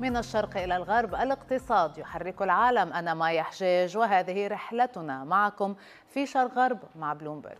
من الشرق إلى الغرب الاقتصاد يحرك العالم أنا مايا حجاج وهذه رحلتنا معكم في شرق غرب مع بلومبرج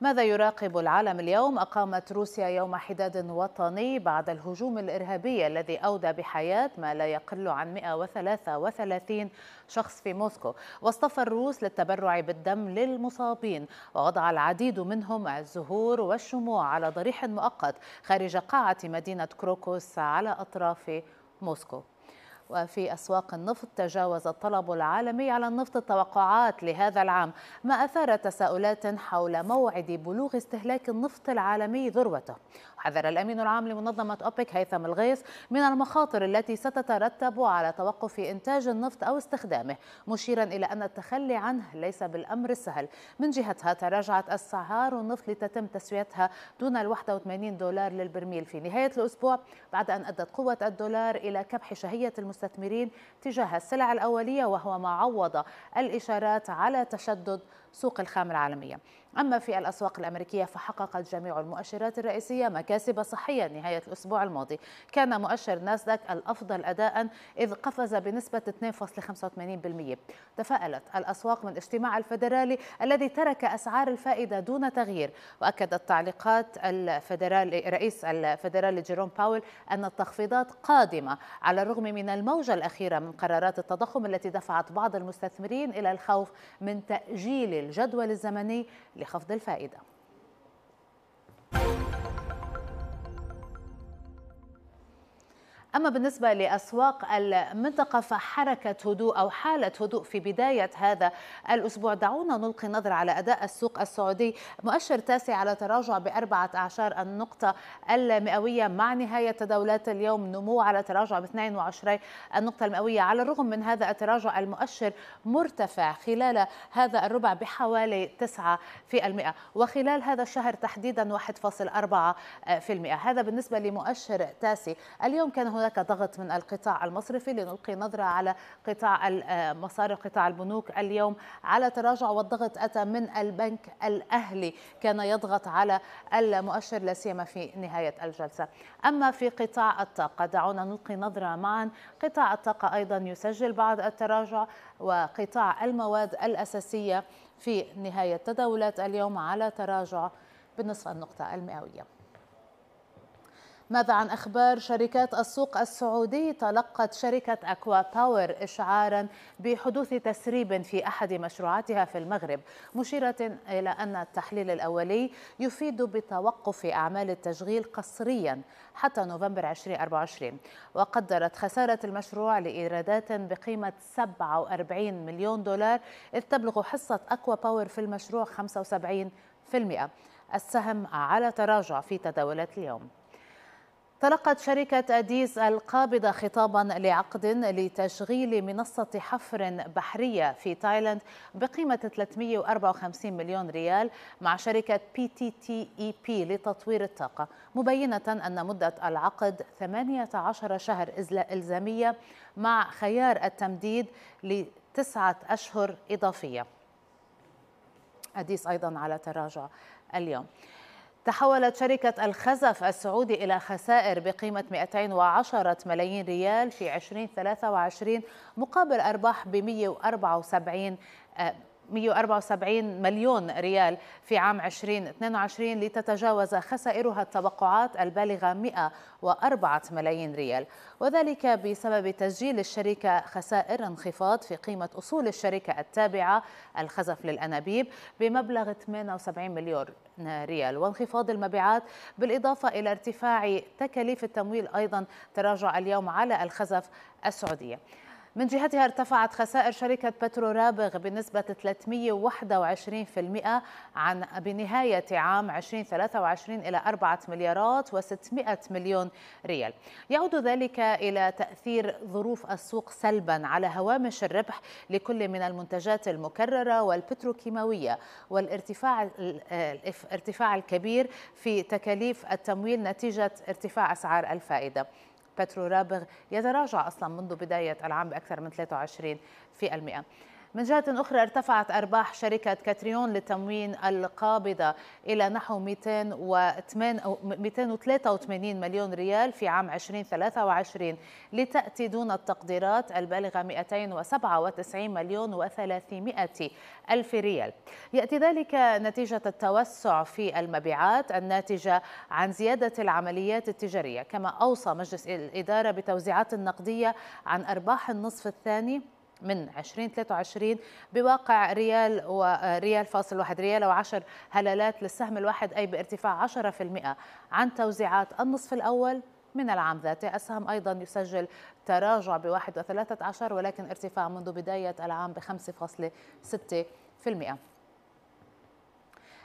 ماذا يراقب العالم اليوم؟ أقامت روسيا يوم حداد وطني بعد الهجوم الإرهابي الذي أودى بحياة ما لا يقل عن 133 شخص في موسكو واصطفى الروس للتبرع بالدم للمصابين ووضع العديد منهم الزهور والشموع على ضريح مؤقت خارج قاعة مدينة كروكوس على أطراف موسكو وفي أسواق النفط تجاوز الطلب العالمي على النفط التوقعات لهذا العام ما أثار تساؤلات حول موعد بلوغ استهلاك النفط العالمي ذروته حذر الأمين العام لمنظمة أوبك هيثم الغيث من المخاطر التي ستترتب على توقف إنتاج النفط أو استخدامه مشيرا إلى أن التخلي عنه ليس بالأمر السهل من جهتها تراجعت أسعار النفط لتتم تسويتها دون ال 81 دولار للبرميل في نهاية الأسبوع بعد أن أدت قوة الدولار إلى كبح شهية المستثمرين تجاه السلع الأولية وهو ما عوض الإشارات على تشدد سوق الخام العالمية أما في الأسواق الأمريكية فحققت جميع المؤشرات الرئيسية مكاسب صحية نهاية الأسبوع الماضي كان مؤشر ناسداك الأفضل أداء إذ قفز بنسبة 2.85% تفاءلت الأسواق من اجتماع الفدرالي الذي ترك أسعار الفائدة دون تغيير وأكدت تعليقات الفدرالي رئيس الفدرالي جيروم باول أن التخفيضات قادمة على الرغم من الموجة الأخيرة من قرارات التضخم التي دفعت بعض المستثمرين إلى الخوف من تأجيل الجدول الزمني لخفض الفائده أما بالنسبة لأسواق المنطقة فحركة هدوء أو حالة هدوء في بداية هذا الأسبوع دعونا نلقي نظرة على أداء السوق السعودي مؤشر تاسع على تراجع بأربعة أعشار النقطة المئوية مع نهاية تداولات اليوم نمو على تراجع ب 22 النقطة المئوية على الرغم من هذا التراجع المؤشر مرتفع خلال هذا الربع بحوالي 9 في المئة وخلال هذا الشهر تحديدا 1.4 في المئة هذا بالنسبة لمؤشر تاسي اليوم كان هناك هناك ضغط من القطاع المصرفي لنلقي نظرة على قطاع آه، مصارف قطاع البنوك اليوم على تراجع والضغط أتى من البنك الأهلي كان يضغط على المؤشر لا سيما في نهاية الجلسة أما في قطاع الطاقة دعونا نلقي نظرة معا قطاع الطاقة أيضا يسجل بعض التراجع وقطاع المواد الأساسية في نهاية تداولات اليوم على تراجع بنصف النقطة المئوية ماذا عن أخبار شركات السوق السعودي تلقت شركة أكوا باور إشعارا بحدوث تسريب في أحد مشروعاتها في المغرب مشيرة إلى أن التحليل الأولي يفيد بتوقف أعمال التشغيل قسريا حتى نوفمبر 2024 وقدرت خسارة المشروع لإيرادات بقيمة 47 مليون دولار إذ تبلغ حصة أكوا باور في المشروع 75% السهم على تراجع في تداولات اليوم تلقت شركة أديس القابضة خطابا لعقد لتشغيل منصة حفر بحرية في تايلاند بقيمة 354 مليون ريال مع شركة بي تي تي إي بي لتطوير الطاقة مبينة أن مدة العقد 18 شهر إلزامية مع خيار التمديد لتسعة أشهر إضافية أديس أيضا على تراجع اليوم تحولت شركة الخزف السعودي إلى خسائر بقيمة 210 ملايين ريال في 2023 مقابل أرباح ب 174 174 مليون ريال في عام 2022 لتتجاوز خسائرها التوقعات البالغة 104 ملايين ريال وذلك بسبب تسجيل الشركة خسائر انخفاض في قيمة أصول الشركة التابعة الخزف للأنابيب بمبلغ 78 مليون ريال وانخفاض المبيعات بالإضافة إلى ارتفاع تكاليف التمويل أيضا تراجع اليوم على الخزف السعودية من جهتها ارتفعت خسائر شركة بترو رابغ بنسبة 321% عن بنهاية عام 2023 إلى 4 مليارات و600 مليون ريال يعود ذلك إلى تأثير ظروف السوق سلبا على هوامش الربح لكل من المنتجات المكررة والبتروكيماوية والارتفاع الارتفاع الكبير في تكاليف التمويل نتيجة ارتفاع أسعار الفائدة بترو رابغ يتراجع أصلا منذ بداية العام بأكثر من 23 في المئة من جهة أخرى ارتفعت أرباح شركة كاتريون للتموين القابضة إلى نحو 283 مليون ريال في عام 2023 لتأتي دون التقديرات البالغة 297 مليون و300 ألف ريال يأتي ذلك نتيجة التوسع في المبيعات الناتجة عن زيادة العمليات التجارية كما أوصى مجلس الإدارة بتوزيعات نقدية عن أرباح النصف الثاني من 2023 بواقع ريال وريال آه، فاصل واحد ريال وعشر هلالات للسهم الواحد أي بارتفاع 10% عن توزيعات النصف الأول من العام ذاته السهم أيضا يسجل تراجع بواحد وثلاثة عشر ولكن ارتفاع منذ بداية العام بخمسة فاصلة ستة في المئة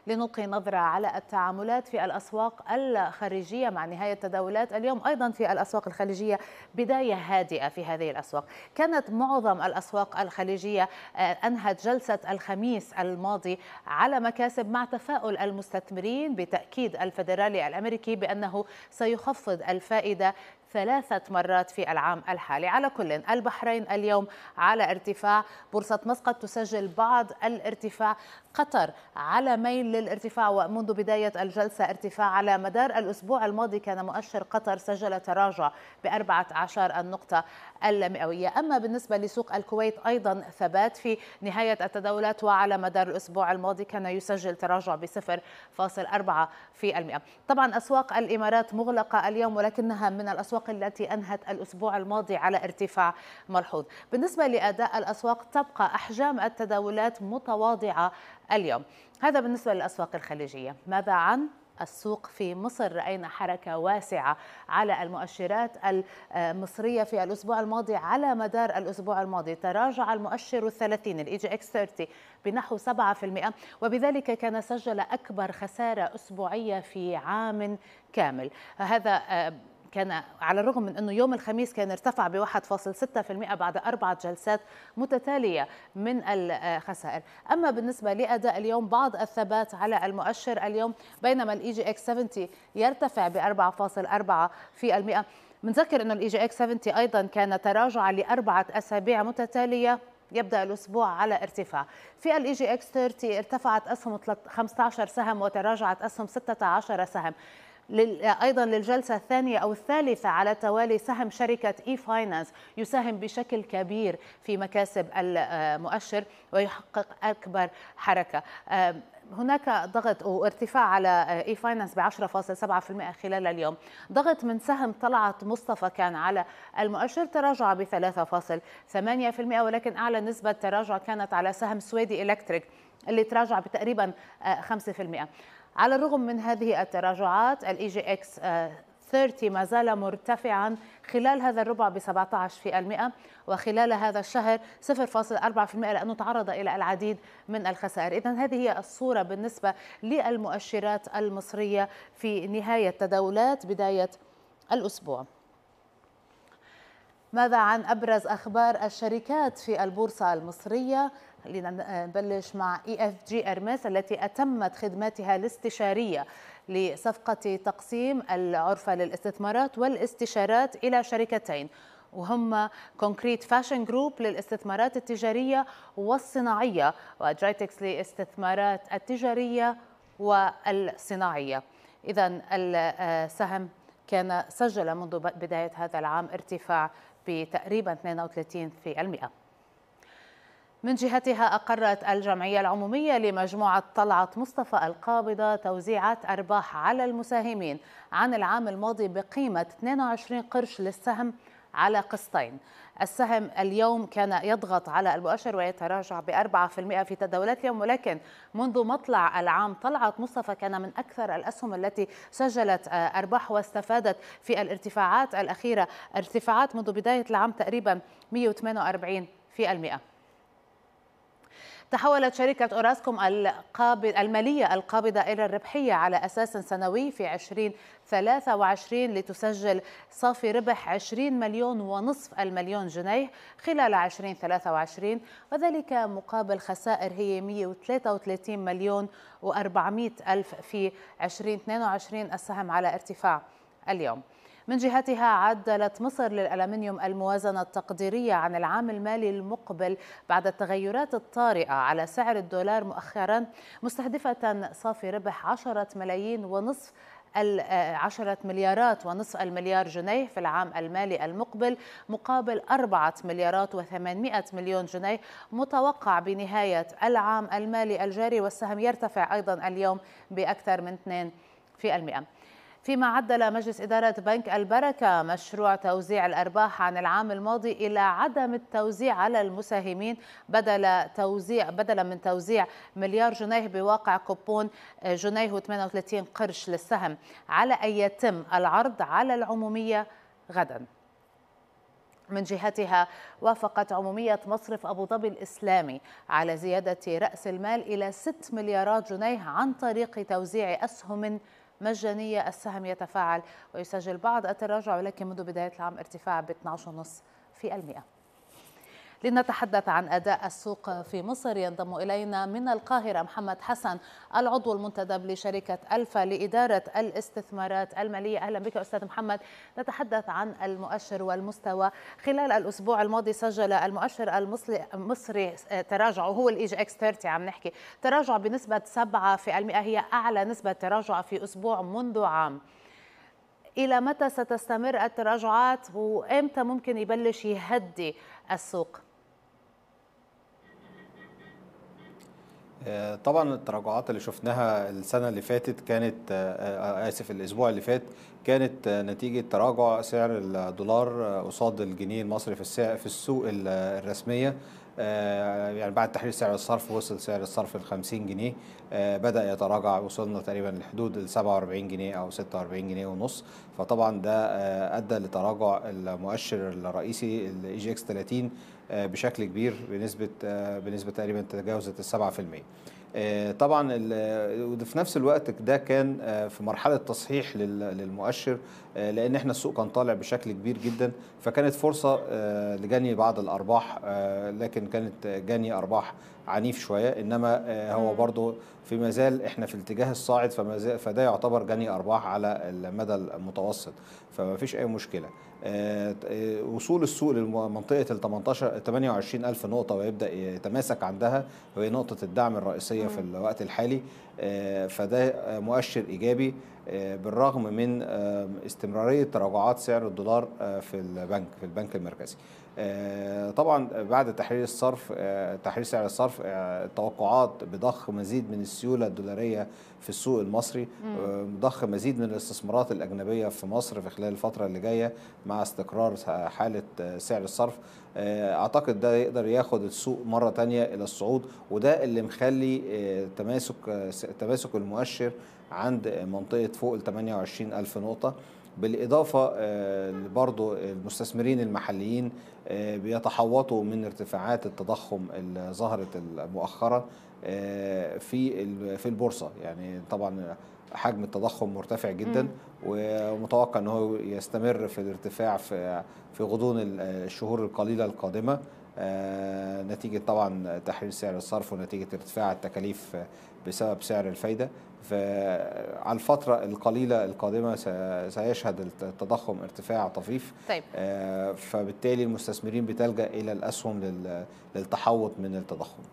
لنلقي نظرة على التعاملات في الأسواق الخارجية مع نهاية التداولات اليوم أيضا في الأسواق الخليجية بداية هادئة في هذه الأسواق كانت معظم الأسواق الخليجية آه، أنهت جلسة الخميس الماضي على مكاسب مع تفاؤل المستثمرين بتأكيد الفدرالي الأمريكي بأنه سيخفض الفائدة ثلاثة مرات في العام الحالي على كل البحرين اليوم على ارتفاع بورصة مسقط تسجل بعض الارتفاع قطر على ميل للارتفاع ومنذ بداية الجلسة ارتفاع على مدار الأسبوع الماضي كان مؤشر قطر سجل تراجع بأربعة عشر النقطة المئوية أما بالنسبة لسوق الكويت أيضا ثبات في نهاية التداولات وعلى مدار الأسبوع الماضي كان يسجل تراجع بصفر فاصل أربعة في المئة طبعا أسواق الإمارات مغلقة اليوم ولكنها من الأسواق التي أنهت الأسبوع الماضي على ارتفاع ملحوظ بالنسبة لأداء الأسواق تبقى أحجام التداولات متواضعة اليوم هذا بالنسبة للأسواق الخليجية ماذا عن السوق في مصر رأينا حركة واسعة على المؤشرات المصرية في الأسبوع الماضي على مدار الأسبوع الماضي تراجع المؤشر الثلاثين الإي جي إكس 30 بنحو 7% وبذلك كان سجل أكبر خسارة أسبوعية في عام كامل هذا كان على الرغم من أنه يوم الخميس كان ارتفع ب 1.6% بعد أربعة جلسات متتالية من الخسائر أما بالنسبة لأداء اليوم بعض الثبات على المؤشر اليوم بينما الإي جي إكس 70 يرتفع ب 4.4% منذكر أنه الإي جي إكس 70 أيضا كان تراجعا لأربعة أسابيع متتالية يبدا الاسبوع على ارتفاع في الاي جي اكس 30 ارتفعت اسهم 15 سهم وتراجعت اسهم 16 سهم ايضا للجلسه الثانيه او الثالثه على التوالي سهم شركه اي فاينانس يساهم بشكل كبير في مكاسب المؤشر ويحقق اكبر حركه هناك ضغط وارتفاع على اي فاينانس ب 10.7% خلال اليوم ضغط من سهم طلعت مصطفى كان على المؤشر تراجع ب 3.8% ولكن اعلى نسبه تراجع كانت على سهم سويدي الكتريك اللي تراجع بتقريبا 5% آه، على الرغم من هذه التراجعات الاي جي اكس 30 ما زال مرتفعا خلال هذا الربع ب 17% وخلال هذا الشهر 0.4% لأنه تعرض إلى العديد من الخسائر إذا هذه هي الصورة بالنسبة للمؤشرات المصرية في نهاية تداولات بداية الأسبوع ماذا عن أبرز أخبار الشركات في البورصة المصرية؟ لنبلش مع اي اف جي ارمس التي اتمت خدماتها الاستشاريه لصفقه تقسيم العرفه للاستثمارات والاستشارات الى شركتين وهم كونكريت فاشن جروب للاستثمارات التجاريه والصناعيه وجايتكس للاستثمارات التجاريه والصناعيه اذا السهم كان سجل منذ بدايه هذا العام ارتفاع بتقريبا 32% من جهتها أقرت الجمعية العمومية لمجموعة طلعت مصطفى القابضة توزيعات أرباح على المساهمين عن العام الماضي بقيمة 22 قرش للسهم على قسطين السهم اليوم كان يضغط على المؤشر ويتراجع ب 4% في تداولات اليوم ولكن منذ مطلع العام طلعت مصطفى كان من أكثر الأسهم التي سجلت أرباح واستفادت في الارتفاعات الأخيرة ارتفاعات منذ بداية العام تقريبا 148 في المئة تحولت شركة أوراسكوم القابض المالية القابضة إلى الربحية على أساس سنوي في 2023 لتسجل صافي ربح 20 مليون ونصف المليون جنيه خلال 2023 وذلك مقابل خسائر هي 133 مليون و400 ألف في 2022 السهم على ارتفاع اليوم من جهتها عدلت مصر للألمنيوم الموازنة التقديرية عن العام المالي المقبل بعد التغيرات الطارئة على سعر الدولار مؤخرا مستهدفة صافي ربح 10 ملايين ونصف آه، عشرة مليارات ونصف المليار جنيه في العام المالي المقبل مقابل أربعة مليارات وثمانمائة مليون جنيه متوقع بنهاية العام المالي الجاري والسهم يرتفع أيضا اليوم بأكثر من 2 في المئة فيما عدل مجلس إدارة بنك البركة مشروع توزيع الأرباح عن العام الماضي إلى عدم التوزيع على المساهمين بدل توزيع بدلا من توزيع مليار جنيه بواقع كوبون آه، جنيه و38 قرش للسهم على أن يتم العرض على العمومية غداً من جهتها وافقت عمومية مصرف أبو ظبي الإسلامي على زيادة رأس المال إلى 6 مليارات جنيه عن طريق توزيع أسهم مجانية السهم يتفاعل ويسجل بعض التراجع ولكن منذ بداية العام ارتفاع ب 12.5% في المئة. لنتحدث عن أداء السوق في مصر ينضم إلينا من القاهرة محمد حسن العضو المنتدب لشركة ألفا لإدارة الاستثمارات المالية أهلا بك أستاذ محمد نتحدث عن المؤشر والمستوى خلال الأسبوع الماضي سجل المؤشر المصري تراجع وهو الإيج إكس 30 عم نحكي تراجع بنسبة 7% هي أعلى نسبة تراجع في أسبوع منذ عام إلى متى ستستمر التراجعات وإمتى ممكن يبلش يهدي السوق؟ آه، طبعا التراجعات اللي شفناها السنه اللي فاتت كانت آه، آه، اسف الاسبوع اللي فات كانت نتيجه تراجع سعر الدولار قصاد الجنيه المصري في في السوق الرسميه يعني بعد تحرير سعر الصرف وصل سعر الصرف ل 50 جنيه بدا يتراجع وصلنا تقريبا لحدود ال 47 جنيه او 46 جنيه ونص فطبعا ده ادى لتراجع المؤشر الرئيسي الاي جي اكس 30 آه، بشكل كبير بنسبه آه، بنسبه تقريبا تجاوزت ال 7% آه، طبعا وفي نفس الوقت ده كان في مرحله تصحيح للمؤشر لان احنا السوق كان طالع بشكل كبير جدا فكانت فرصه لجني بعض الارباح لكن كانت جني ارباح عنيف شويه انما هو برضو في مازال احنا في الاتجاه الصاعد فده يعتبر جني ارباح على المدى المتوسط فما فيش اي مشكله آه، وصول السوق لمنطقه ال 18 28 الف نقطه ويبدا يتماسك عندها وهي نقطه الدعم الرئيسيه في الوقت الحالي آه، فده مؤشر ايجابي آه، بالرغم من استمراريه تراجعات سعر الدولار في البنك في البنك المركزي طبعا بعد تحرير الصرف تحرير سعر الصرف التوقعات بضخ مزيد من السيوله الدولاريه في السوق المصري آه، ضخ مزيد من الاستثمارات الأجنبية في مصر في خلال الفترة اللي جاية مع استقرار حالة آه، سعر الصرف آه، اعتقد ده يقدر ياخد السوق مره تانية الى الصعود وده اللي مخلي تماسك تماسك المؤشر عند منطقه فوق ال 28 الف نقطه بالاضافه برضو المستثمرين المحليين بيتحوطوا من ارتفاعات التضخم اللي ظهرت مؤخرا آه، في في البورصه يعني طبعا حجم التضخم مرتفع جدا ومتوقع ان هو يستمر في الارتفاع في في غضون الشهور القليله القادمه آه، نتيجه طبعا تحرير سعر الصرف ونتيجه ارتفاع التكاليف آه، بسبب سعر الفايده فعلى الفترة القليلة القادمة سيشهد التضخم ارتفاع طفيف طيب. فبالتالي المستثمرين بتلجأ إلى الأسهم للتحوط من التضخم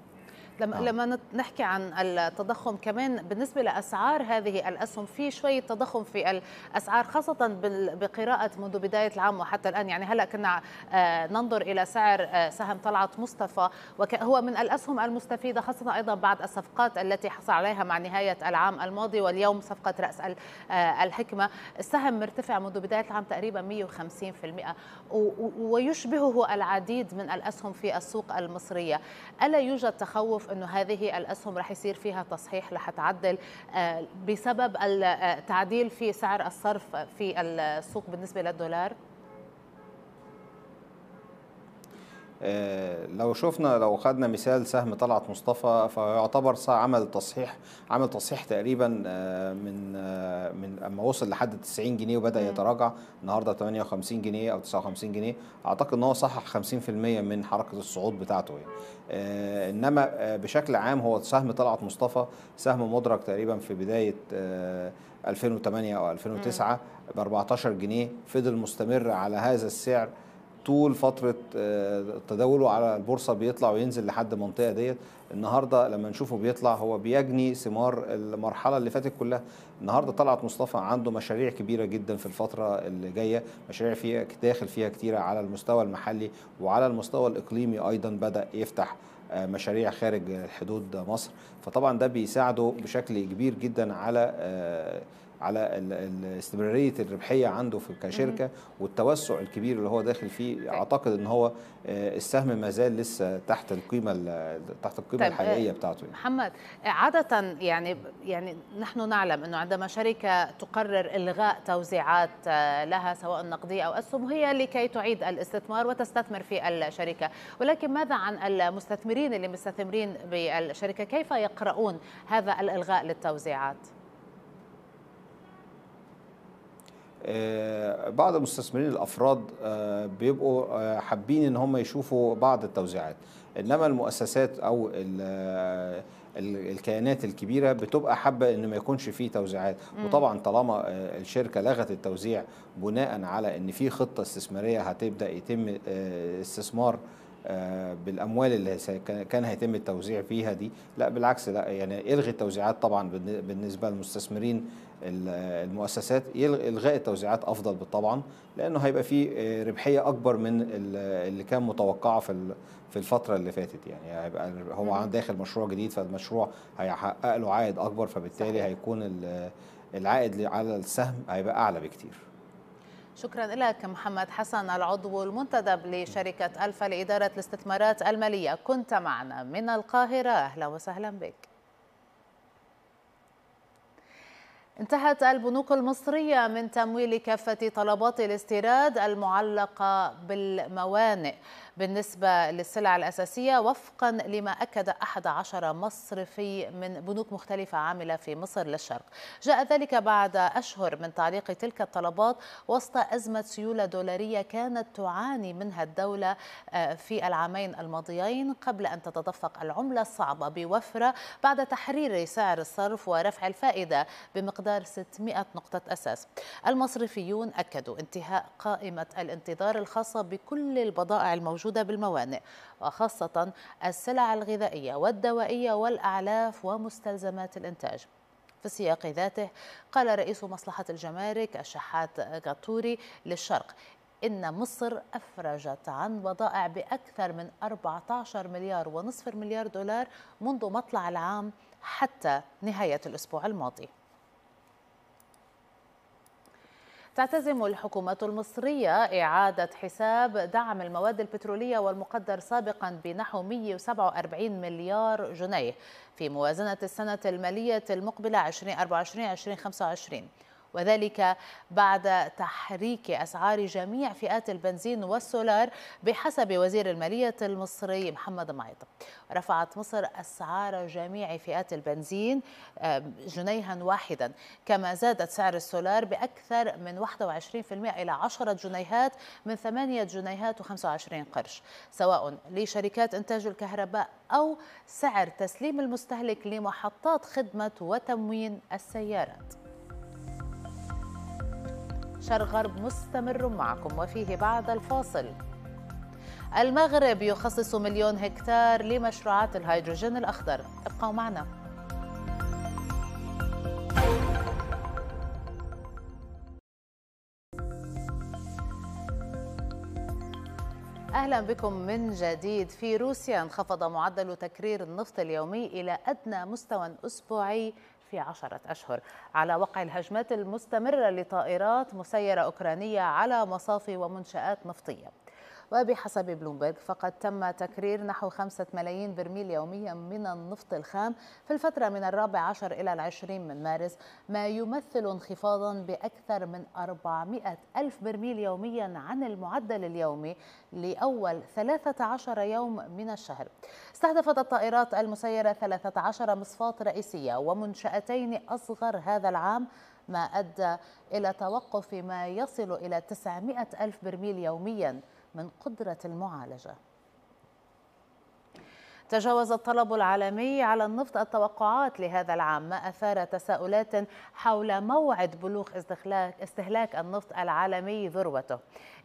لما آه. لما نحكي عن التضخم كمان بالنسبه لاسعار هذه الاسهم في شويه تضخم في الاسعار خاصه بقراءه منذ بدايه العام وحتى الان يعني هلا كنا آه، ننظر الى سعر آه، سهم طلعت مصطفى وهو من الاسهم المستفيده خاصه ايضا بعد الصفقات التي حصل عليها مع نهايه العام الماضي واليوم صفقه راس آه، الحكمه السهم مرتفع منذ بدايه العام تقريبا 150% ويشبهه العديد من الاسهم في السوق المصريه الا يوجد تخوف انه هذه الاسهم رح يصير فيها تصحيح رح تعدل آه، بسبب التعديل آه، في سعر الصرف في السوق بالنسبه للدولار آه، لو شفنا لو خدنا مثال سهم طلعت مصطفى فيعتبر عمل تصحيح عمل تصحيح تقريبا آه، من آه، من اما وصل لحد 90 جنيه وبدا يتراجع النهارده 58 جنيه او 59 جنيه اعتقد ان هو صحح 50% من حركه الصعود بتاعته يعني انما بشكل عام هو سهم طلعت مصطفى سهم مدرج تقريبا في بدايه 2008 او 2009 ب 14 جنيه فضل مستمر على هذا السعر طول فتره آه، تداوله على البورصه بيطلع وينزل لحد المنطقه ديت النهارده لما نشوفه بيطلع هو بيجني ثمار المرحله اللي فاتت كلها النهارده طلعت مصطفى عنده مشاريع كبيره جدا في الفتره اللي جايه مشاريع فيها داخل فيها كتيره على المستوى المحلي وعلى المستوى الاقليمي ايضا بدا يفتح آه، مشاريع خارج حدود مصر فطبعا ده بيساعده بشكل كبير جدا على آه، على استمراريه الربحيه عنده في كشركه والتوسع الكبير اللي هو داخل فيه طيب. اعتقد ان هو آه، السهم ما زال لسه تحت القيمه تحت القيمه طيب آه، الحقيقيه بتاعته يعني. محمد عاده يعني يعني نحن نعلم انه عندما شركه تقرر الغاء توزيعات آه، لها سواء نقديه او اسهم هي لكي تعيد الاستثمار وتستثمر في الشركه ولكن ماذا عن المستثمرين اللي مستثمرين بالشركه كيف يقرؤون هذا الالغاء للتوزيعات آه، بعض المستثمرين الافراد آه، بيبقوا آه، حابين ان هم يشوفوا بعض التوزيعات انما المؤسسات او الكيانات الكبيره بتبقى حابه ان ما يكونش في توزيعات وطبعا طالما الشركه لغت التوزيع بناء على ان في خطه استثماريه هتبدا يتم استثمار بالاموال اللي كان هيتم التوزيع فيها دي لا بالعكس لا يعني الغي التوزيعات طبعا بالنسبه للمستثمرين المؤسسات الغاء التوزيعات افضل طبعا لانه هيبقى في آه، ربحيه اكبر من اللي كان متوقعه في في الفتره اللي فاتت يعني هيبقى هو داخل مشروع جديد فالمشروع هيحقق له عائد اكبر فبالتالي صحيح. هيكون العائد على السهم هيبقى اعلى بكتير شكرا لك محمد حسن العضو المنتدب لشركه الفا لاداره الاستثمارات الماليه كنت معنا من القاهره اهلا وسهلا بك انتهت البنوك المصرية من تمويل كافة طلبات الاستيراد المعلقة بالموانئ بالنسبة للسلع الأساسية وفقا لما أكد أحد عشر مصرفي من بنوك مختلفة عاملة في مصر للشرق جاء ذلك بعد أشهر من تعليق تلك الطلبات وسط أزمة سيولة دولارية كانت تعاني منها الدولة آه، في العامين الماضيين قبل أن تتدفق العملة الصعبة بوفرة بعد تحرير سعر الصرف ورفع الفائدة بمقدار 600 نقطة أساس المصرفيون أكدوا انتهاء قائمة الانتظار الخاصة بكل البضائع الموجودة الموجودة بالموانئ وخاصة السلع الغذائية والدوائية والأعلاف ومستلزمات الإنتاج في السياق ذاته قال رئيس مصلحة الجمارك الشحات غاتوري للشرق إن مصر أفرجت عن بضائع بأكثر من 14 مليار ونصف مليار دولار منذ مطلع العام حتى نهاية الأسبوع الماضي تعتزم الحكومة المصرية إعادة حساب دعم المواد البترولية والمقدر سابقا بنحو 147 مليار جنيه في موازنة السنة المالية المقبلة 2024-2025 وذلك بعد تحريك أسعار جميع فئات البنزين والسولار بحسب وزير المالية المصري محمد معيط رفعت مصر أسعار جميع فئات البنزين جنيها واحدا كما زادت سعر السولار بأكثر من 21% إلى 10 جنيهات من 8 جنيهات و25 قرش سواء لشركات إنتاج الكهرباء أو سعر تسليم المستهلك لمحطات خدمة وتموين السيارات غرب مستمر معكم وفيه بعد الفاصل المغرب يخصص مليون هكتار لمشروعات الهيدروجين الأخضر ابقوا معنا اهلا بكم من جديد في روسيا انخفض معدل تكرير النفط اليومي الى ادنى مستوى اسبوعي في عشرة أشهر على وقع الهجمات المستمرة لطائرات مسيرة أوكرانية على مصافي ومنشآت نفطية وبحسب بلومبرج فقد تم تكرير نحو خمسة ملايين برميل يوميا من النفط الخام في الفترة من الرابع عشر إلى العشرين من مارس ما يمثل انخفاضا بأكثر من أربعمائة ألف برميل يوميا عن المعدل اليومي لأول 13 يوم من الشهر استهدفت الطائرات المسيرة 13 مصفاة رئيسية ومنشأتين أصغر هذا العام ما أدى إلى توقف ما يصل إلى 900 ألف برميل يومياً من قدرة المعالجة تجاوز الطلب العالمي على النفط التوقعات لهذا العام ما أثار تساؤلات حول موعد بلوغ استهلاك النفط العالمي ذروته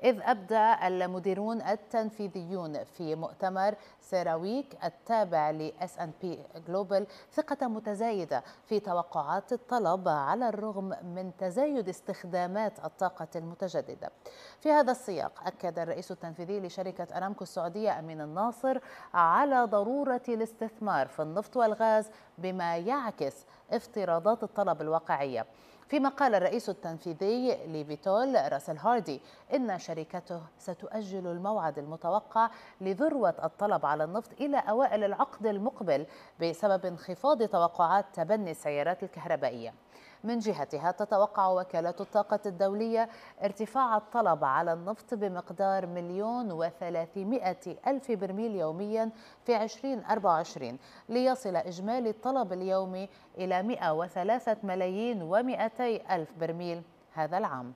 إذ أبدى المديرون التنفيذيون في مؤتمر سيراويك التابع لأس أن بي جلوبل ثقة متزايدة في توقعات الطلب على الرغم من تزايد استخدامات الطاقة المتجددة في هذا السياق أكد الرئيس التنفيذي لشركة أرامكو السعودية أمين الناصر على ضرورة الاستثمار في النفط والغاز بما يعكس افتراضات الطلب الواقعية فيما قال الرئيس التنفيذي لفيتول راسل هاردي إن شركته ستؤجل الموعد المتوقع لذروة الطلب على النفط إلى أوائل العقد المقبل بسبب انخفاض توقعات تبني السيارات الكهربائية من جهتها تتوقع وكالة الطاقة الدولية ارتفاع الطلب على النفط بمقدار مليون وثلاثمائة ألف برميل يوميا في 2024 ليصل إجمالي الطلب اليومي إلى 103 ملايين ومئتي ألف برميل هذا العام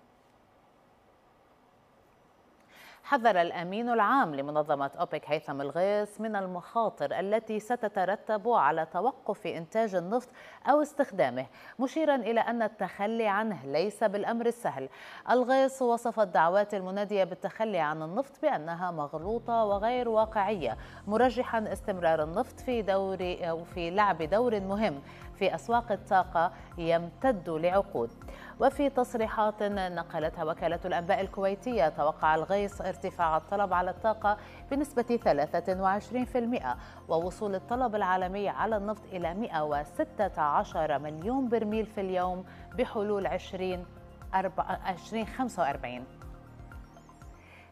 حذر الأمين العام لمنظمة أوبك هيثم الغيث من المخاطر التي ستترتب على توقف إنتاج النفط أو استخدامه مشيرا إلى أن التخلي عنه ليس بالأمر السهل الغيث وصف الدعوات المنادية بالتخلي عن النفط بأنها مغلوطة وغير واقعية مرجحا استمرار النفط في دور أو في لعب دور مهم في أسواق الطاقة يمتد لعقود وفي تصريحات نقلتها وكالة الأنباء الكويتية توقع الغيص ارتفاع الطلب على الطاقة بنسبة 23% ووصول الطلب العالمي على النفط إلى 116 مليون برميل في اليوم بحلول 20 2045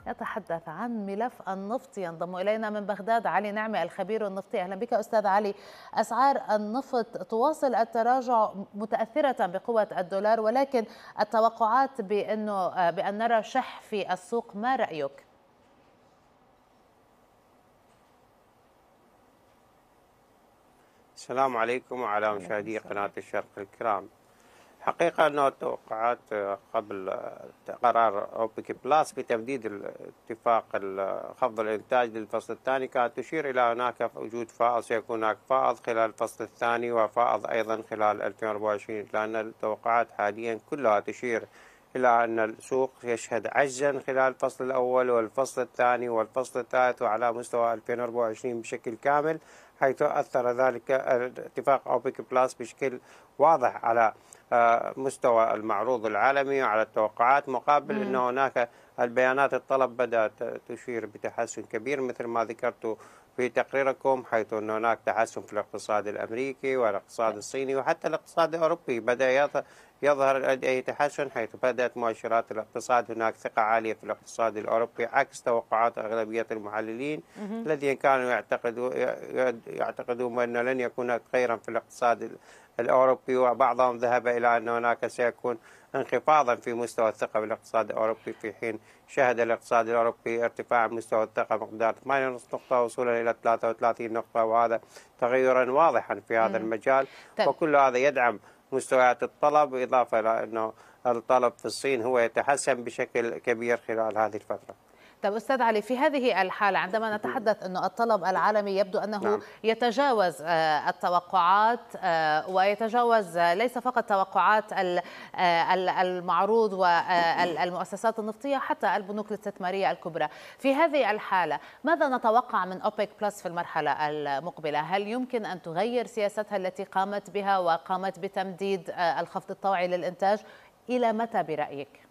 نتحدث عن ملف النفط ينضم إلينا من بغداد علي نعمة الخبير النفطي أهلا بك أستاذ علي أسعار النفط تواصل التراجع متأثرة بقوة الدولار ولكن التوقعات بأنه بأن نرى شح في السوق ما رأيك؟ السلام عليكم وعلى مشاهدي قناة الشرق الكرام حقيقة أنه توقعات قبل قرار أوبك بلاس بتمديد اتفاق خفض الإنتاج للفصل الثاني كانت تشير إلى هناك وجود فائض سيكون هناك فائض خلال الفصل الثاني وفائض أيضا خلال 2024 لأن التوقعات حاليا كلها تشير إلى أن السوق يشهد عجزا خلال الفصل الأول والفصل الثاني والفصل الثالث وعلى مستوى 2024 بشكل كامل حيث أثر ذلك اتفاق أوبيك بلاس بشكل واضح على آه، مستوى المعروض العالمي وعلى التوقعات مقابل أن هناك البيانات الطلب بدأت تشير بتحسن كبير مثل ما ذكرت في تقريركم حيث أن هناك تحسن في الاقتصاد الأمريكي والاقتصاد نعم. الصيني وحتى الاقتصاد الأوروبي بدأ يظهر أي تحسن حيث بدأت مؤشرات الاقتصاد هناك ثقة عالية في الاقتصاد الأوروبي عكس توقعات أغلبية المحللين الذين كانوا يعتقدون يعتقدون أنه لن يكون خيرا في الاقتصاد الأوروبي وبعضهم ذهب إلى أن هناك سيكون انخفاضا في مستوى الثقة بالاقتصاد الأوروبي في حين شهد الاقتصاد الأوروبي ارتفاع مستوى الثقة مقدار 8.5 نقطة وصولا إلى 33 نقطة وهذا تغيرا واضحا في هذا المجال طيب. وكل هذا يدعم مستويات الطلب إضافة إلى أنه الطلب في الصين هو يتحسن بشكل كبير خلال هذه الفترة طب أستاذ علي في هذه الحالة عندما نتحدث أنه الطلب العالمي يبدو أنه نعم. يتجاوز آه، التوقعات آه، ويتجاوز آه، ليس فقط توقعات المعروض والمؤسسات النفطية حتى البنوك الاستثمارية الكبرى في هذه الحالة ماذا نتوقع من أوبك بلس في المرحلة المقبلة هل يمكن أن تغير سياستها التي قامت بها وقامت بتمديد الخفض الطوعي للإنتاج إلى متى برأيك؟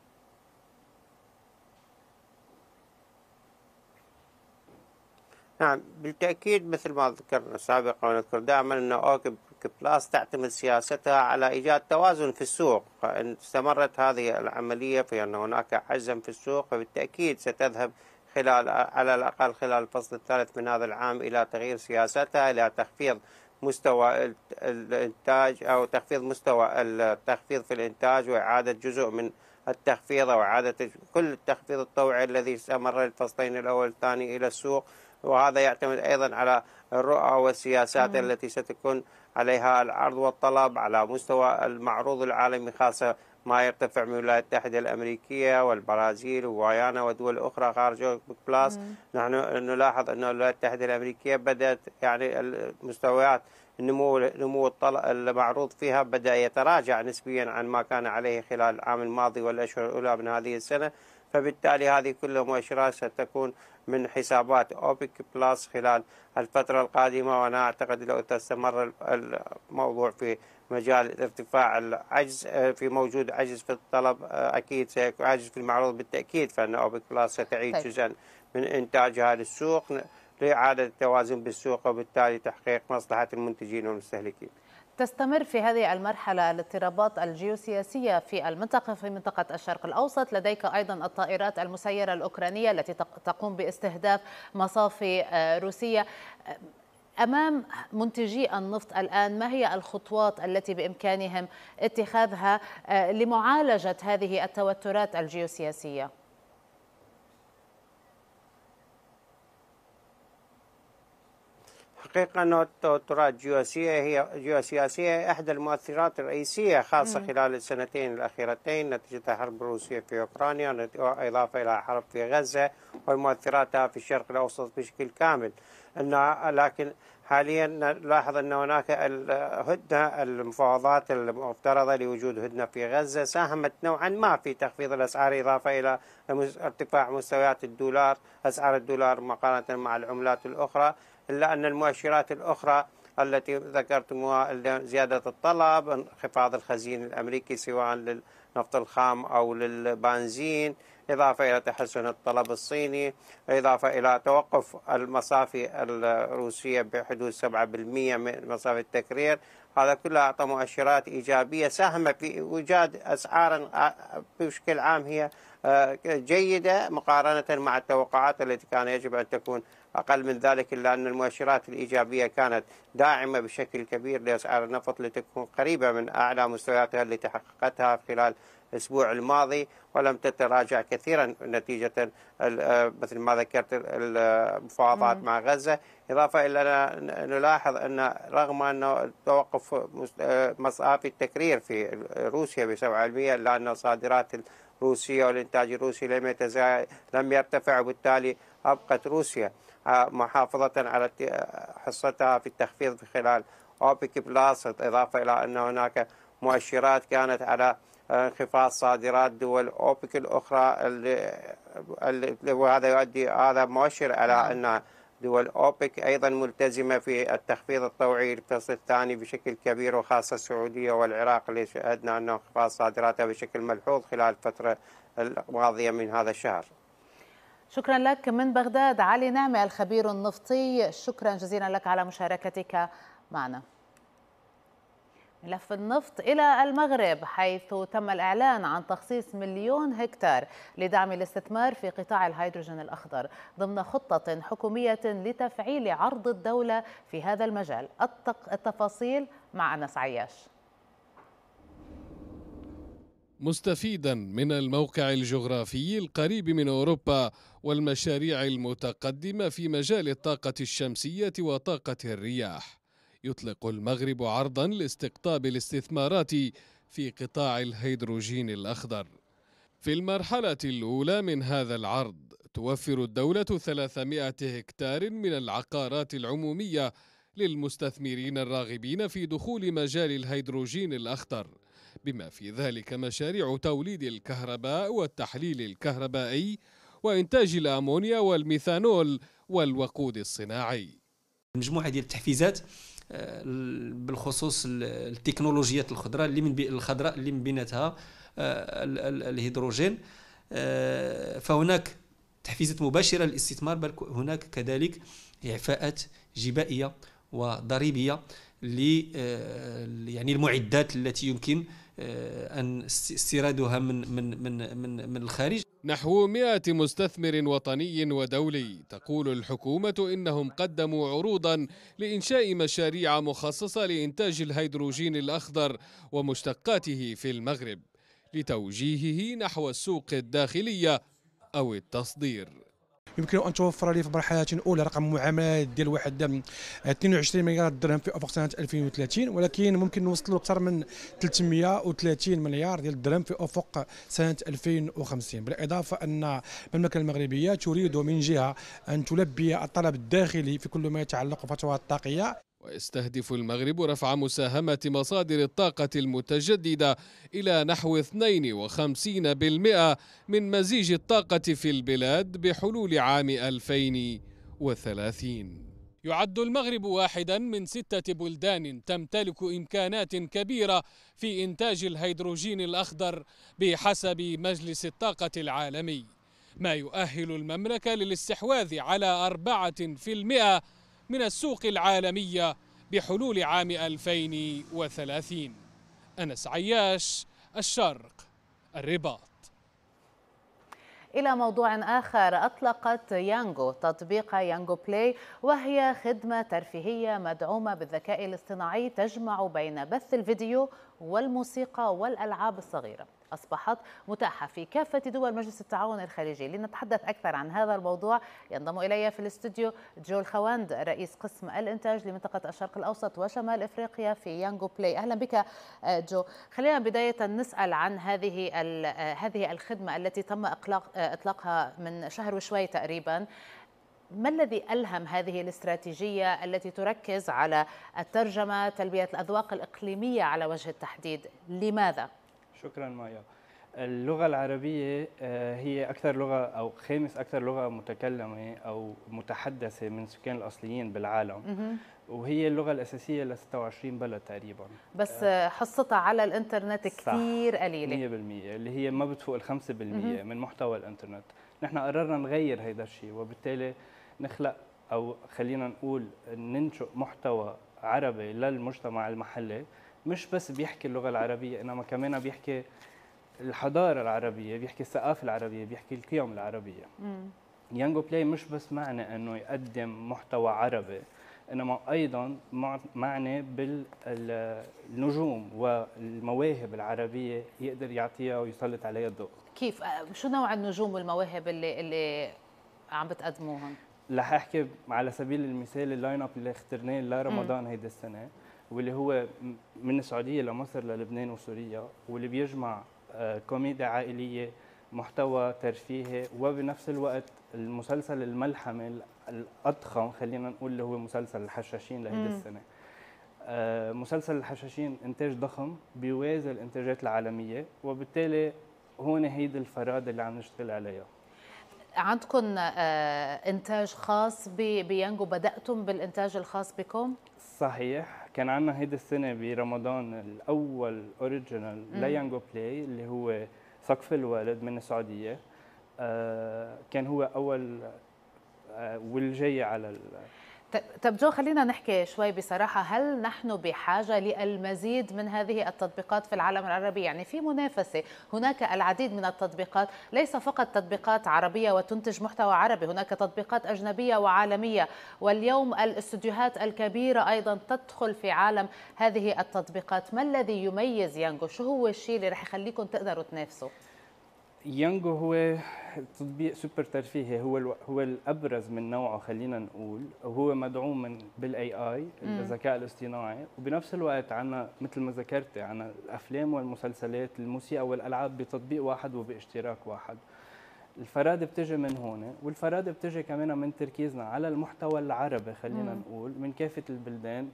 نعم بالتأكيد مثل ما ذكرنا سابقا ونذكر دائما أن أوكب بلس تعتمد سياستها على إيجاد توازن في السوق فإن استمرت هذه العملية في أن هناك حزم في السوق فبالتأكيد ستذهب خلال على الأقل خلال الفصل الثالث من هذا العام إلى تغيير سياستها إلى تخفيض مستوى الإنتاج أو تخفيض مستوى التخفيض في الإنتاج وإعادة جزء من التخفيض أو إعادة كل التخفيض الطوعي الذي استمر الفصلين الأول والثاني إلى السوق وهذا يعتمد أيضا على الرؤى والسياسات مم. نعم. التي ستكون عليها العرض والطلب على مستوى المعروض العالمي خاصة ما يرتفع من الولايات المتحدة الأمريكية والبرازيل وغايانا ودول أخرى خارج أوبك بلاس نعم. نحن نلاحظ أن الولايات المتحدة الأمريكية بدأت يعني المستويات نمو نمو المعروض فيها بدا يتراجع نسبيا عن ما كان عليه خلال العام الماضي والاشهر الاولى من هذه السنه فبالتالي هذه كلها مؤشرات ستكون من حسابات أوبك بلس خلال الفترة القادمة وأنا أعتقد لو تستمر الموضوع في مجال ارتفاع العجز آه، في موجود عجز في الطلب آه، أكيد سيكون عجز في المعروض بالتأكيد فأن أوبك بلس ستعيد طيب. جزءا من إنتاجها للسوق لإعادة التوازن بالسوق وبالتالي تحقيق مصلحة المنتجين والمستهلكين تستمر في هذه المرحلة الاضطرابات الجيوسياسية في المنطقة في منطقة الشرق الأوسط لديك أيضا الطائرات المسيرة الأوكرانية التي تقوم باستهداف مصافي آه، روسية أمام منتجي النفط الآن ما هي الخطوات التي بإمكانهم اتخاذها آه، لمعالجة هذه التوترات الجيوسياسية؟ حقيقة التوترات الجيوسية هي جيوسياسية إحدى المؤثرات الرئيسية خاصة مم. خلال السنتين الأخيرتين نتيجة الحرب الروسية في أوكرانيا إضافة إلى حرب في غزة ومؤثراتها في الشرق الأوسط بشكل كامل إن لكن حاليا نلاحظ أن هناك الهدنة المفاوضات المفترضة لوجود هدنة في غزة ساهمت نوعا ما في تخفيض الأسعار إضافة إلى ارتفاع مستويات الدولار أسعار الدولار مقارنة مع العملات الأخرى إلا أن المؤشرات الأخرى التي ذكرتموها زيادة الطلب انخفاض الخزين الأمريكي سواء للنفط الخام أو للبنزين إضافة إلى تحسن الطلب الصيني إضافة إلى توقف المصافي الروسية بحدود 7% من مصافي التكرير هذا كله أعطى مؤشرات إيجابية ساهمت في إيجاد أسعار آه، بشكل عام هي آه، جيدة مقارنة مع التوقعات التي كان يجب أن تكون أقل من ذلك إلا أن المؤشرات الإيجابية كانت داعمة بشكل كبير لأسعار النفط لتكون قريبة من أعلى مستوياتها التي حققتها خلال الأسبوع الماضي ولم تتراجع كثيرا نتيجة آه، مثل ما ذكرت المفاوضات مع غزة إضافة إلى أن نلاحظ أن رغم أن توقف آه، مصافي التكرير في روسيا ب 7% إلا أن الصادرات الروسية والإنتاج الروسي لم, لم يرتفع وبالتالي أبقت روسيا آه، محافظة على آه، حصتها في التخفيض في خلال أوبك بلاس إضافة إلى أن هناك مؤشرات كانت على آه، انخفاض صادرات دول أوبك الأخرى وهذا يؤدي هذا مؤشر على نعم. أن دول أوبك أيضا ملتزمة في التخفيض الطوعي للفصل الثاني بشكل كبير وخاصة السعودية والعراق اللي شهدنا أنه انخفاض صادراتها بشكل ملحوظ خلال الفترة الماضية من هذا الشهر شكرا لك من بغداد علي نعمة الخبير النفطي شكرا جزيلا لك على مشاركتك معنا ملف النفط إلى المغرب حيث تم الإعلان عن تخصيص مليون هكتار لدعم الاستثمار في قطاع الهيدروجين الأخضر ضمن خطة حكومية لتفعيل عرض الدولة في هذا المجال التفاصيل مع أنس عياش مستفيدا من الموقع الجغرافي القريب من اوروبا والمشاريع المتقدمه في مجال الطاقه الشمسيه وطاقه الرياح يطلق المغرب عرضا لاستقطاب الاستثمارات في قطاع الهيدروجين الاخضر في المرحله الاولى من هذا العرض توفر الدوله 300 هكتار من العقارات العموميه للمستثمرين الراغبين في دخول مجال الهيدروجين الاخضر بما في ذلك مشاريع توليد الكهرباء والتحليل الكهربائي وإنتاج الأمونيا والميثانول والوقود الصناعي مجموعة ديال التحفيزات آه، بالخصوص التكنولوجيات الخضراء اللي من الخضراء اللي من بيناتها آه، الهيدروجين آه، فهناك تحفيزات مباشرة للاستثمار بل هناك كذلك إعفاءات جبائية وضريبية ل يعني المعدات التي يمكن آه، ان استيرادها من من من من, من الخارج نحو 100 مستثمر وطني ودولي تقول الحكومة إنهم قدموا عروضا لإنشاء مشاريع مخصصة لإنتاج الهيدروجين الأخضر ومشتقاته في المغرب لتوجيهه نحو السوق الداخلية أو التصدير يمكن ان توفر لي في مرحله اولى رقم معاملات ديال واحد 22 آه، مليار درهم في افق سنه 2030 ولكن ممكن نوصلوا اكثر من 330 مليار ديال الدرهم في افق سنه 2050 بالاضافه ان المملكه المغربيه تريد من جهه ان تلبي الطلب الداخلي في كل ما يتعلق بفتوى الطاقيه ويستهدف المغرب رفع مساهمة مصادر الطاقة المتجددة إلى نحو 52% من مزيج الطاقة في البلاد بحلول عام 2030 يعد المغرب واحدا من ستة بلدان تمتلك إمكانات كبيرة في إنتاج الهيدروجين الأخضر بحسب مجلس الطاقة العالمي ما يؤهل المملكة للاستحواذ على 4% من السوق العالمية بحلول عام 2030 أنس عياش الشرق الرباط إلى موضوع آخر أطلقت يانجو تطبيق يانجو بلاي وهي خدمة ترفيهية مدعومة بالذكاء الاصطناعي تجمع بين بث الفيديو والموسيقى والألعاب الصغيرة أصبحت متاحة في كافة دول مجلس التعاون الخليجي لنتحدث أكثر عن هذا الموضوع ينضم إلي في الاستوديو جول خواند رئيس قسم الإنتاج لمنطقة الشرق الأوسط وشمال إفريقيا في يانجو بلاي أهلا بك آه، جو خلينا بداية نسأل عن هذه آه، هذه الخدمة التي تم آه، إطلاقها من شهر وشوي تقريباً ما الذي ألهم هذه الاستراتيجية التي تركز على الترجمة تلبية الأذواق الإقليمية على وجه التحديد لماذا؟ شكرا مايا اللغة العربية آه، هي أكثر لغة أو خامس أكثر لغة متكلمة أو متحدثة من السكان الأصليين بالعالم وهي اللغة الأساسية ل 26 بلد تقريبا بس آه، حصتها على الإنترنت كثير قليلة 100% اللي هي ما بتفوق ال 5% من محتوى الإنترنت نحن قررنا نغير هذا الشيء وبالتالي نخلق أو خلينا نقول ننشئ محتوى عربي للمجتمع المحلي مش بس بيحكي اللغه العربيه انما كمان بيحكي الحضاره العربيه بيحكي الثقافه العربيه بيحكي القيم العربيه يانجو بلاي مش بس معنى انه يقدم محتوى عربي انما ايضا معنى بالنجوم والمواهب العربيه يقدر يعطيها ويسلط عليها الضوء كيف آه، شو نوع النجوم والمواهب اللي اللي عم بتقدموهم رح احكي على سبيل المثال اللاين اب اللي اخترناه لرمضان هيدي السنه واللي هو من السعوديه لمصر للبنان وسوريا واللي بيجمع آه، كوميديا عائليه محتوى ترفيهي وبنفس الوقت المسلسل الملحمي الاضخم خلينا نقول اللي هو مسلسل الحشاشين لهيدي السنه آه، مسلسل الحشاشين انتاج ضخم بيوازي الانتاجات العالميه وبالتالي هون هيدي الفرادة اللي عم نشتغل عليها عندكم آه، انتاج خاص بينجو بداتم بالانتاج الخاص بكم صحيح كان عندنا هيدا السنه برمضان الاول اوريجينال ليانجو بلاي اللي هو سقف الوالد من السعوديه آه، كان هو اول آه، والجاي على طب جو خلينا نحكي شوي بصراحة هل نحن بحاجة للمزيد من هذه التطبيقات في العالم العربي يعني في منافسة هناك العديد من التطبيقات ليس فقط تطبيقات عربية وتنتج محتوى عربي هناك تطبيقات أجنبية وعالمية واليوم الاستديوهات الكبيرة أيضا تدخل في عالم هذه التطبيقات ما الذي يميز يانجو شو هو الشيء اللي رح يخليكم تقدروا تنافسوا يانجو هو تطبيق سوبر ترفيهي هو هو الابرز من نوعه خلينا نقول وهو مدعوم من بالاي اي الذكاء الاصطناعي وبنفس الوقت عنا مثل ما ذكرتي عنا الافلام والمسلسلات الموسيقى والالعاب بتطبيق واحد وباشتراك واحد الفرادة بتجي من هون والفرادة بتجي كمان من تركيزنا على المحتوى العربي خلينا مم. نقول من كافة البلدان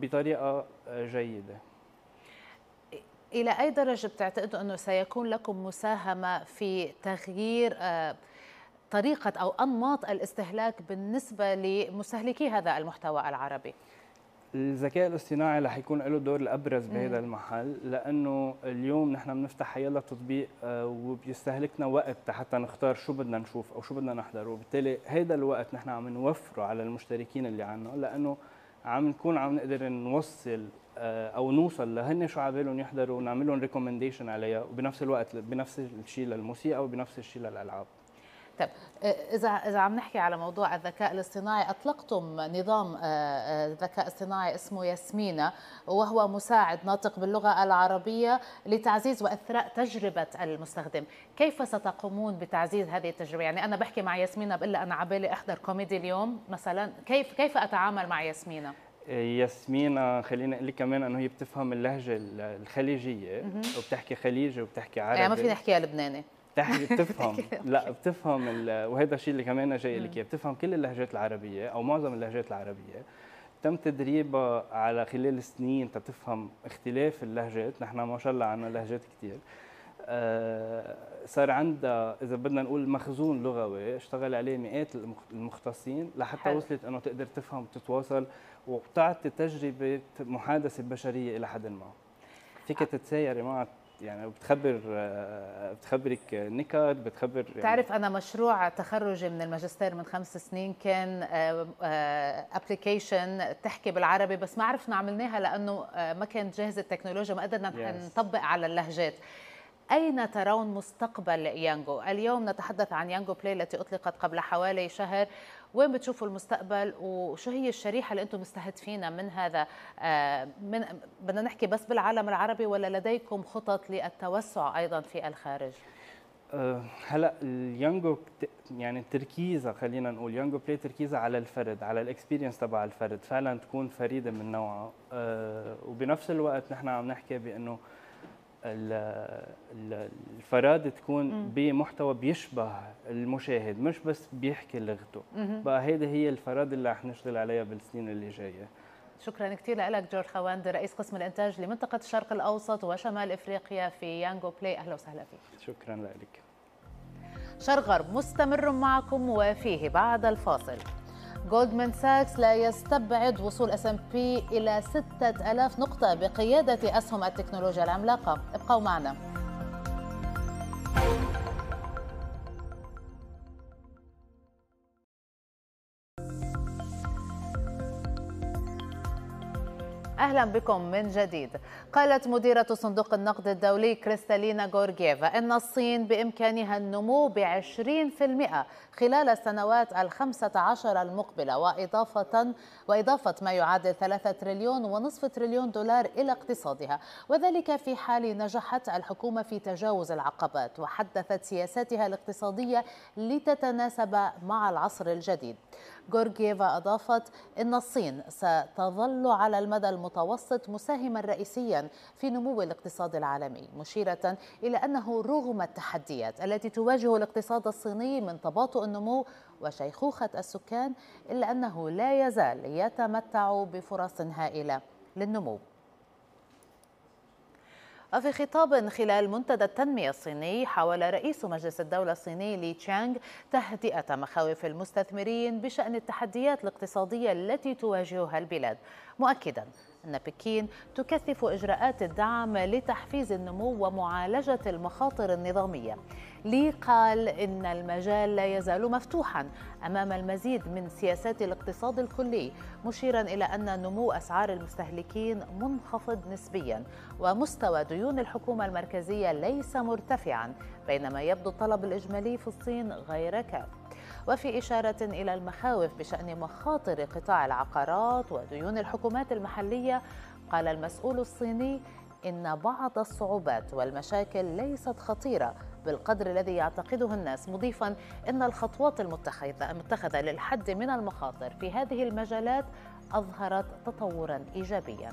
بطريقة جيدة إلى أي درجة بتعتقدوا أنه سيكون لكم مساهمة في تغيير آه، طريقة أو أنماط الاستهلاك بالنسبة لمستهلكي هذا المحتوى العربي؟ الذكاء الاصطناعي رح يكون له دور الابرز بهذا المحل لانه اليوم نحن بنفتح يلا تطبيق آه، وبيستهلكنا وقت حتى نختار شو بدنا نشوف او شو بدنا نحضر وبالتالي هذا الوقت نحن عم نوفره على المشتركين اللي عنا لانه عم نكون عم نقدر نوصل آه، او نوصل لهن شو عبالهم يحضروا ونعمل لهم ريكومنديشن عليها وبنفس الوقت بنفس الشيء للموسيقى وبنفس الشيء للالعاب طيب آه، اذا اذا عم نحكي على موضوع الذكاء الاصطناعي اطلقتم نظام آه، ذكاء اصطناعي اسمه ياسمينة وهو مساعد ناطق باللغه العربيه لتعزيز واثراء تجربه المستخدم كيف ستقومون بتعزيز هذه التجربه يعني انا بحكي مع ياسمينة بقول لها انا عبالي احضر كوميدي اليوم مثلا كيف كيف اتعامل مع ياسمينة ياسمينة خلينا نقول كمان انه هي بتفهم اللهجه الخليجيه وبتحكي خليجي وبتحكي عربي يعني ما فينا نحكيها لبناني بتحكي بتفهم لا بتفهم وهذا الشيء اللي كمان جاي لك بتفهم كل اللهجات العربيه او معظم اللهجات العربيه تم تدريبها على خلال السنين تتفهم اختلاف اللهجات نحن ما شاء الله عندنا لهجات كثير آه، صار عندها اذا بدنا نقول مخزون لغوي اشتغل عليه مئات المختصين لحتى حل. وصلت انه تقدر تفهم وتتواصل وبتعطي تجربه محادثه بشريه الى حد ما فيك تتسايري مع يعني بتخبر آه، بتخبرك نكت بتخبر يعني تعرف انا مشروع تخرجي من الماجستير من خمس سنين كان ابلكيشن آه، آه، تحكي بالعربي بس ما عرفنا عملناها لانه ما كانت جاهزه التكنولوجيا ما قدرنا yes. نطبق على اللهجات أين ترون مستقبل يانجو؟ اليوم نتحدث عن يانجو بلاي التي أطلقت قبل حوالي شهر وين بتشوفوا المستقبل وشو هي الشريحه اللي انتم مستهدفينها من هذا آه، من بدنا نحكي بس بالعالم العربي ولا لديكم خطط للتوسع ايضا في الخارج؟ آه، هلا اليانجو يعني تركيزها خلينا نقول يانجو بلاي تركيزها على الفرد على الاكسبيرينس تبع الفرد فعلا تكون فريده من نوعها آه، وبنفس الوقت نحن عم نحكي بانه الفراد تكون بمحتوى بيشبه المشاهد مش بس بيحكي لغته بقى هيدا هي الفراد اللي رح نشتغل عليها بالسنين اللي جاية شكرا كثير لك جورج خواند رئيس قسم الانتاج لمنطقه الشرق الاوسط وشمال افريقيا في يانجو بلاي اهلا وسهلا فيك شكرا لك شرغر غرب مستمر معكم وفيه بعد الفاصل جولدمان ساكس لا يستبعد وصول اس ام بي الى 6000 نقطه بقياده اسهم التكنولوجيا العملاقه ابقوا معنا أهلا بكم من جديد قالت مديرة صندوق النقد الدولي كريستالينا غورجيفا أن الصين بإمكانها النمو ب 20% خلال السنوات الخمسة عشر المقبلة وإضافة, وإضافة ما يعادل 3 تريليون ونصف تريليون دولار إلى اقتصادها وذلك في حال نجحت الحكومة في تجاوز العقبات وحدثت سياساتها الاقتصادية لتتناسب مع العصر الجديد جورجيفا أضافت أن الصين ستظل على المدى المتوسط مساهما رئيسيا في نمو الاقتصاد العالمي مشيرة إلى أنه رغم التحديات التي تواجه الاقتصاد الصيني من تباطؤ النمو وشيخوخة السكان إلا أنه لا يزال يتمتع بفرص هائلة للنمو وفي خطاب خلال منتدى التنمية الصيني حاول رئيس مجلس الدولة الصيني لي تشانغ تهدئة مخاوف المستثمرين بشأن التحديات الاقتصادية التي تواجهها البلاد مؤكدا أن بكين تكثف إجراءات الدعم لتحفيز النمو ومعالجة المخاطر النظامية لي قال إن المجال لا يزال مفتوحا أمام المزيد من سياسات الاقتصاد الكلي مشيرا إلى أن نمو أسعار المستهلكين منخفض نسبيا ومستوى ديون الحكومة المركزية ليس مرتفعا بينما يبدو الطلب الإجمالي في الصين غير كاف وفي إشارة إلى المخاوف بشأن مخاطر قطاع العقارات وديون الحكومات المحلية قال المسؤول الصيني إن بعض الصعوبات والمشاكل ليست خطيرة بالقدر الذي يعتقده الناس مضيفا أن الخطوات المتخذة, للحد من المخاطر في هذه المجالات أظهرت تطورا إيجابيا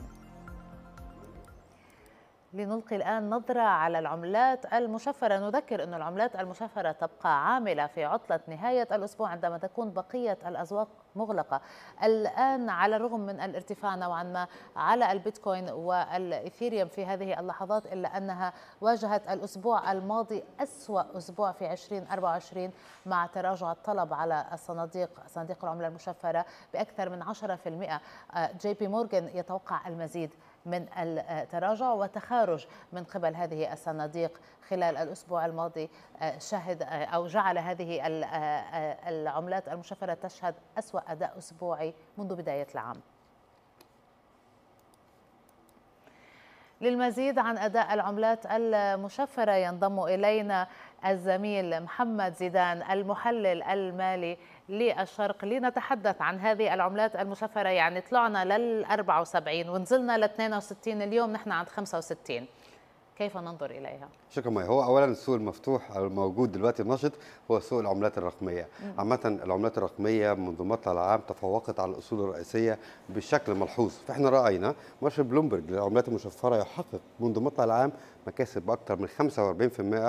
لنلقي الآن نظرة على العملات المشفرة نذكر أن العملات المشفرة تبقى عاملة في عطلة نهاية الأسبوع عندما تكون بقية الأسواق مغلقة الآن على الرغم من الارتفاع نوعا ما على البيتكوين والإثيريوم في هذه اللحظات إلا أنها واجهت الأسبوع الماضي أسوأ أسبوع في 2024 مع تراجع الطلب على الصناديق صناديق العملة المشفرة بأكثر من 10% جي بي مورغان يتوقع المزيد من التراجع وتخارج من قبل هذه الصناديق خلال الأسبوع الماضي شهد أو جعل هذه العملات المشفرة تشهد أسوأ أداء أسبوعي منذ بداية العام للمزيد عن أداء العملات المشفرة ينضم إلينا الزميل محمد زيدان المحلل المالي للشرق لنتحدث عن هذه العملات المشفره يعني طلعنا لل 74 ونزلنا ل 62 اليوم نحن عند 65 كيف ننظر اليها؟ شكرا مي هو اولا السوق المفتوح الموجود دلوقتي النشط هو سوق العملات الرقميه، عامه العملات الرقميه منظومتها العام تفوقت على الاصول الرئيسيه بشكل ملحوظ، فاحنا راينا مؤشر بلومبرج للعملات المشفره يحقق منظومتها العام مكاسب اكثر من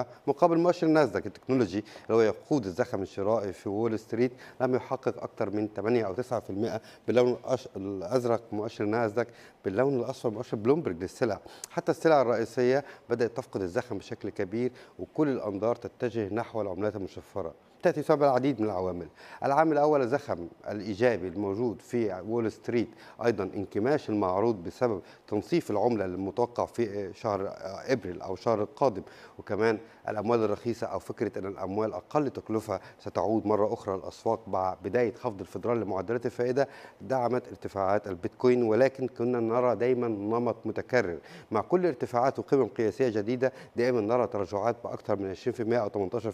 45% مقابل مؤشر ناسداك التكنولوجي اللي هو يقود الزخم الشرائي في وول ستريت لم يحقق اكثر من 8 او 9% باللون الازرق مؤشر ناسداك باللون الاصفر مؤشر بلومبرج للسلع حتى السلع الرئيسيه بدات تفقد الزخم بشكل كبير وكل الانظار تتجه نحو العملات المشفره تأتي بسبب العديد من العوامل العامل الأول الزخم الإيجابي الموجود في وول ستريت أيضا انكماش المعروض بسبب تنصيف العملة المتوقع في شهر إبريل أو شهر القادم وكمان الأموال الرخيصة أو فكرة أن الأموال أقل تكلفة ستعود مرة أخرى للأسواق مع بداية خفض الفدرال لمعدلات الفائدة دعمت ارتفاعات البيتكوين ولكن كنا نرى دايما نمط متكرر مع كل ارتفاعات وقيم قياسية جديدة دائما نرى تراجعات بأكثر من 20% أو 18%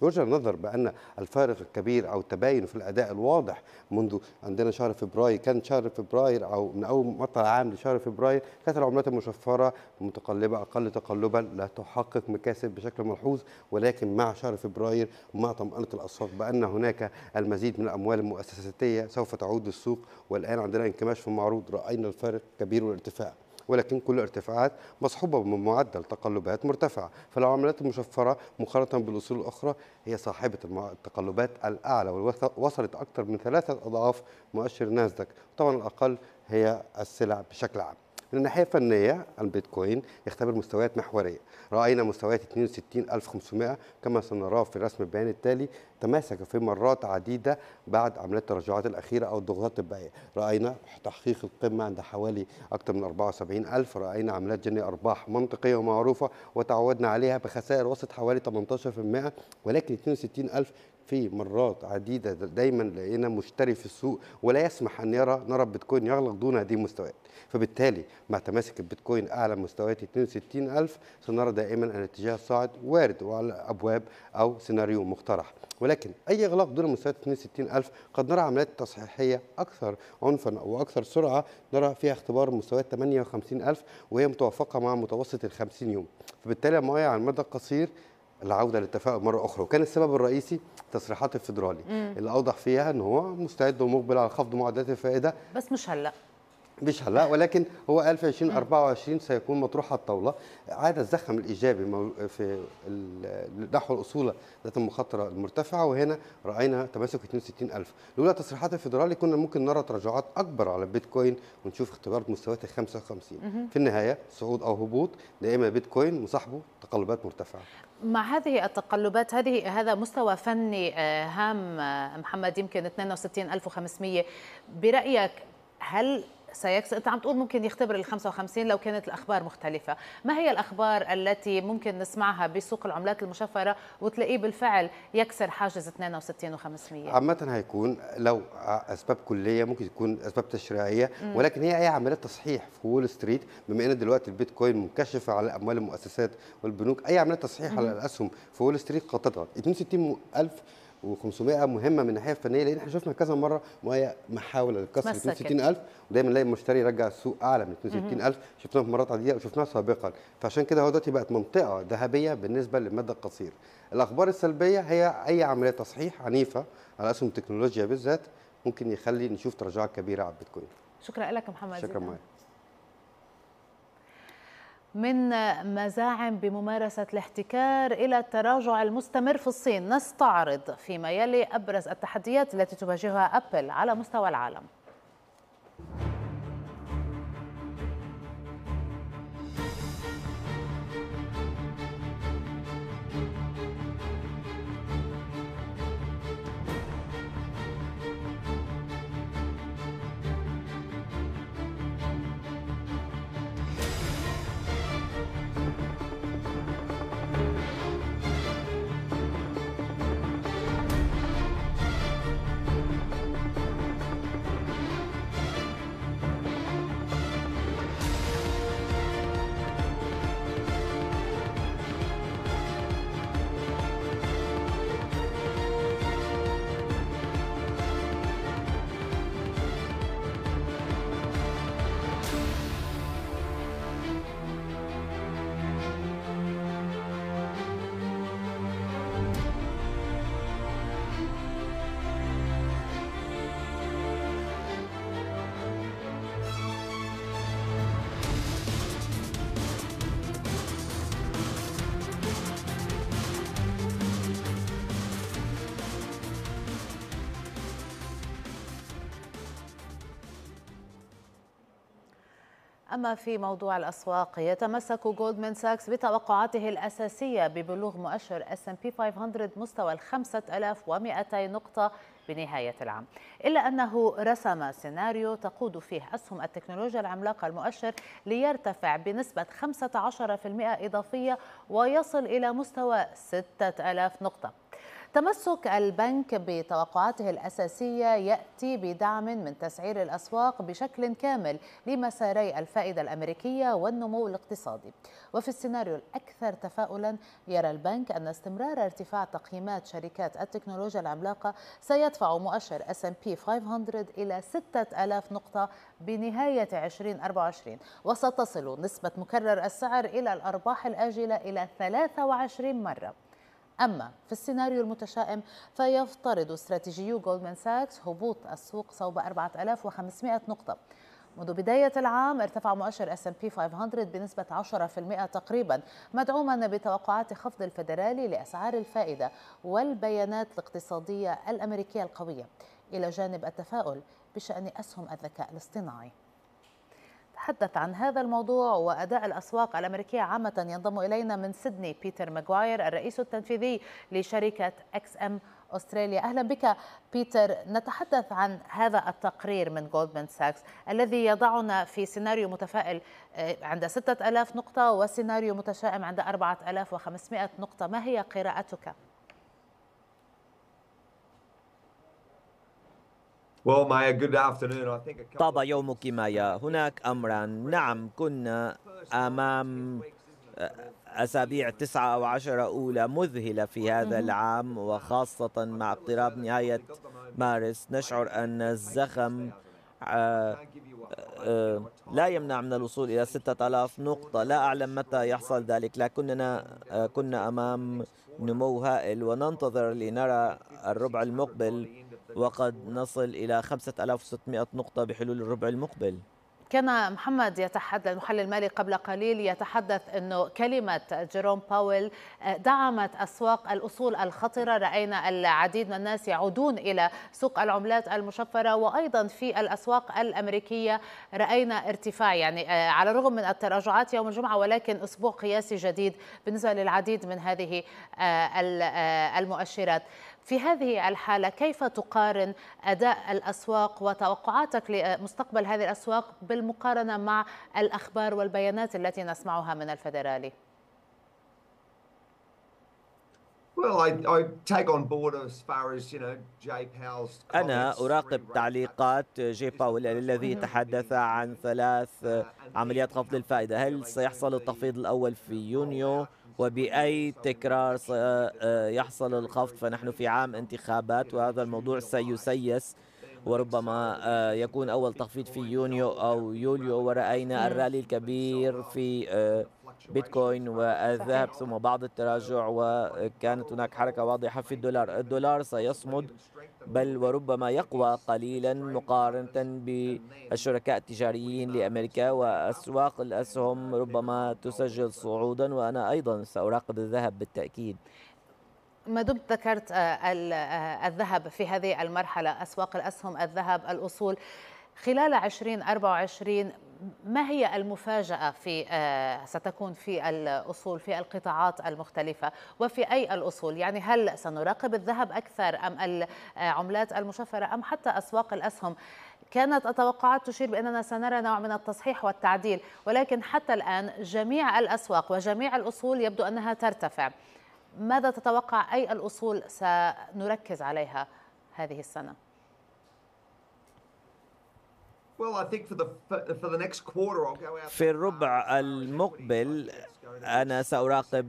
وجه النظر بأن الفارق الكبير أو التباين في الأداء الواضح منذ عندنا شهر فبراير كان شهر فبراير أو من أول مطلع عام لشهر فبراير كانت العملات المشفرة متقلبة أقل تقلبا لا تحقق مكاسب بشكل ملحوظ ولكن مع شهر فبراير ومع طمأنة الأسواق بأن هناك المزيد من الأموال المؤسساتية سوف تعود للسوق والآن عندنا انكماش في المعروض رأينا الفرق كبير والارتفاع ولكن كل الارتفاعات مصحوبة بمعدل تقلبات مرتفع فالعملات المشفرة مقارنة بالأصول الأخرى هي صاحبة التقلبات الأعلى ووصلت أكثر من ثلاثة أضعاف مؤشر ناسداك طبعا الأقل هي السلع بشكل عام من الناحية الفنية البيتكوين يختبر مستويات محورية رأينا مستويات 62500 كما سنراه في رسم البيان التالي تماسك في مرات عديدة بعد عمليات التراجعات الأخيرة أو الضغوطات الباقية رأينا تحقيق القمة عند حوالي أكثر من 74000 رأينا عمليات جني أرباح منطقية ومعروفة وتعودنا عليها بخسائر وسط حوالي 18% ولكن 62000 في مرات عديده دايما لقينا مشتري في السوق ولا يسمح ان يرى نرى البيتكوين يغلق دون هذه المستويات فبالتالي مع تماسك البيتكوين اعلى مستويات 62000 سنرى دائما ان الاتجاه الصاعد وارد وعلى ابواب او سيناريو مقترح ولكن اي اغلاق دون مستويات 62000 قد نرى عمليات تصحيحيه اكثر عنفا او اكثر سرعه نرى فيها اختبار مستويات 58000 وهي متوافقه مع متوسط ال 50 يوم فبالتالي ما على المدى القصير العوده للتفاؤل مره اخرى وكان السبب الرئيسي تصريحات الفدرالي مم. اللي اوضح فيها ان هو مستعد ومقبل على خفض معدلات الفائده بس مش هلا مش هلا ولكن هو قال في 2024 سيكون مطروح على الطاوله عاد الزخم الايجابي في نحو الاصول ذات المخاطره المرتفعه وهنا راينا تماسك 62000 لولا تصريحات الفدرالي كنا ممكن نرى تراجعات اكبر على البيتكوين ونشوف اختبار مستويات ال 55 في النهايه صعود او هبوط دائما بيتكوين مصاحبه تقلبات مرتفعه مع هذه التقلبات هذه هذا مستوى فني آه، هام آه، محمد يمكن 62500 برأيك هل سيكس انت عم تقول ممكن يختبر ال 55 لو كانت الاخبار مختلفه ما هي الاخبار التي ممكن نسمعها بسوق العملات المشفره وتلاقيه بالفعل يكسر حاجز 62 و500 عامه هيكون لو اسباب كليه ممكن تكون اسباب تشريعيه ولكن هي اي عمليات تصحيح في وول ستريت بما ان دلوقتي البيتكوين منكشفه على اموال المؤسسات والبنوك اي عمليات تصحيح على الاسهم في وول ستريت قاطعه 62000 و500 مهمه من الناحيه الفنيه لان احنا شفنا كذا مره وهي محاوله للكسر 62000 ودايما نلاقي المشتري يرجع السوق اعلى من 62000 شفناها في مرات عديده وشفناها سابقا فعشان كده هو دلوقتي بقت منطقه ذهبيه بالنسبه للمدى القصير الاخبار السلبيه هي اي عمليه تصحيح عنيفه على اسهم التكنولوجيا بالذات ممكن يخلي نشوف تراجعات كبيره على البيتكوين شكرا لك محمد شكرا معاك من مزاعم بممارسة الاحتكار إلى التراجع المستمر في الصين نستعرض فيما يلي أبرز التحديات التي تواجهها أبل على مستوى العالم أما في موضوع الأسواق يتمسك جولدمان ساكس بتوقعاته الأساسية ببلوغ مؤشر اس ام بي 500 مستوى ال 5200 نقطة بنهاية العام إلا أنه رسم سيناريو تقود فيه أسهم التكنولوجيا العملاقة المؤشر ليرتفع بنسبة 15% إضافية ويصل إلى مستوى 6000 نقطة تمسك البنك بتوقعاته الأساسية يأتي بدعم من تسعير الأسواق بشكل كامل لمساري الفائدة الأمريكية والنمو الاقتصادي وفي السيناريو الأكثر تفاؤلا يرى البنك أن استمرار ارتفاع تقييمات شركات التكنولوجيا العملاقة سيدفع مؤشر S&P 500 إلى 6000 نقطة بنهاية 2024 وستصل نسبة مكرر السعر إلى الأرباح الآجلة إلى 23 مرة أما في السيناريو المتشائم فيفترض استراتيجيو جولدمان ساكس هبوط السوق صوب 4500 نقطة منذ بداية العام ارتفع مؤشر اس ام بي 500 بنسبة 10% تقريبا مدعوما بتوقعات خفض الفدرالي لأسعار الفائدة والبيانات الاقتصادية الأمريكية القوية إلى جانب التفاؤل بشأن أسهم الذكاء الاصطناعي تحدث عن هذا الموضوع وأداء الأسواق الأمريكية عامة ينضم إلينا من سيدني بيتر ماغواير الرئيس التنفيذي لشركة اكس ام أستراليا أهلا بك بيتر نتحدث عن هذا التقرير من جولدمان ساكس الذي يضعنا في سيناريو متفائل آه، عند 6000 نقطة وسيناريو متشائم عند 4500 نقطة ما هي قراءتك؟ طاب يومك مايا uh, هناك أمرا نعم كنا أمام أسابيع تسعة أو عشرة أولى مذهلة في mm-hmm. هذا العام وخاصة مع اقتراب نهاية مارس نشعر أن الزخم آه، آه، لا يمنع من الوصول إلى ستة آلاف نقطة لا أعلم متى يحصل ذلك لكننا آه، كنا أمام نمو هائل وننتظر لنرى الربع المقبل وقد نصل إلى 5600 نقطة بحلول الربع المقبل كان محمد يتحدث المحلل المالي قبل قليل يتحدث انه كلمه جيروم باول آه، دعمت اسواق الاصول الخطره راينا العديد من الناس يعودون الى سوق العملات المشفره وايضا في الاسواق الامريكيه راينا ارتفاع يعني آه، على الرغم من التراجعات يوم الجمعه ولكن اسبوع قياسي جديد بالنسبه للعديد من هذه آه، المؤشرات في هذه الحالة كيف تقارن أداء الأسواق وتوقعاتك لمستقبل هذه الأسواق بالمقارنة مع الأخبار والبيانات التي نسمعها من الفدرالي؟ أنا أراقب تعليقات جي باول الذي تحدث uh, عن ثلاث عمليات خفض الفائدة هل سيحصل التخفيض الأول في يونيو وبأي تكرار سيحصل آه، الخفض فنحن في عام انتخابات وهذا الموضوع سيسيس وربما آه، يكون أول تخفيض في يونيو أو يوليو ورأينا الرالي الكبير في آه، بيتكوين والذهب ثم بعض التراجع وكانت هناك حركة واضحة في الدولار الدولار سيصمد بل وربما يقوى قليلا مقارنة بالشركاء التجاريين لأمريكا وأسواق الأسهم ربما تسجل صعودا وأنا أيضا سأراقب الذهب بالتأكيد ما دمت ذكرت آه، آه، الذهب في هذه المرحلة أسواق الأسهم الذهب الأصول خلال 2024 ما هي المفاجأة في آه، ستكون في الأصول في القطاعات المختلفة وفي أي الأصول يعني هل سنراقب الذهب أكثر أم العملات المشفرة أم حتى أسواق الأسهم كانت التوقعات تشير بأننا سنرى نوع من التصحيح والتعديل ولكن حتى الآن جميع الأسواق وجميع الأصول يبدو أنها ترتفع ماذا تتوقع أي الأصول سنركز عليها هذه السنة؟ في uh, الربع المقبل أنا سأراقب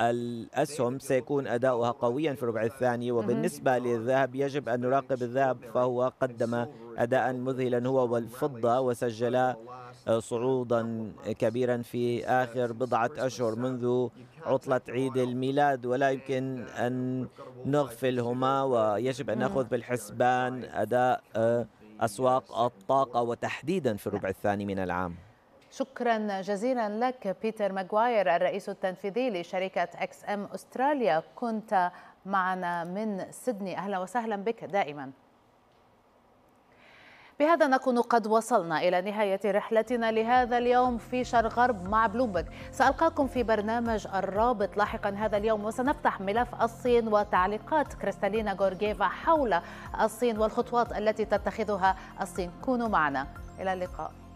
الأسهم سيكون أداؤها قويا في الربع الثاني mm-hmm. وبالنسبة للذهب يجب أن نراقب الذهب فهو قدم أداء مذهلا هو والفضة وسجلا آه، صعودا كبيرا في آخر بضعة أشهر منذ عطلة عيد الميلاد ولا يمكن uh, أن نغفلهما ويجب أن نأخذ mm-hmm. بالحسبان أداء آه، أسواق الطاقة وتحديدا في الربع الثاني من العام شكرا جزيلا لك بيتر ماغواير الرئيس التنفيذي لشركة اكس ام استراليا كنت معنا من سيدني أهلا وسهلا بك دائما بهذا نكون قد وصلنا إلى نهاية رحلتنا لهذا اليوم في شرق غرب مع بلومبرج سألقاكم في برنامج الرابط لاحقا هذا اليوم وسنفتح ملف الصين وتعليقات كريستالينا غورجيفا حول الصين والخطوات التي تتخذها الصين كونوا معنا إلى اللقاء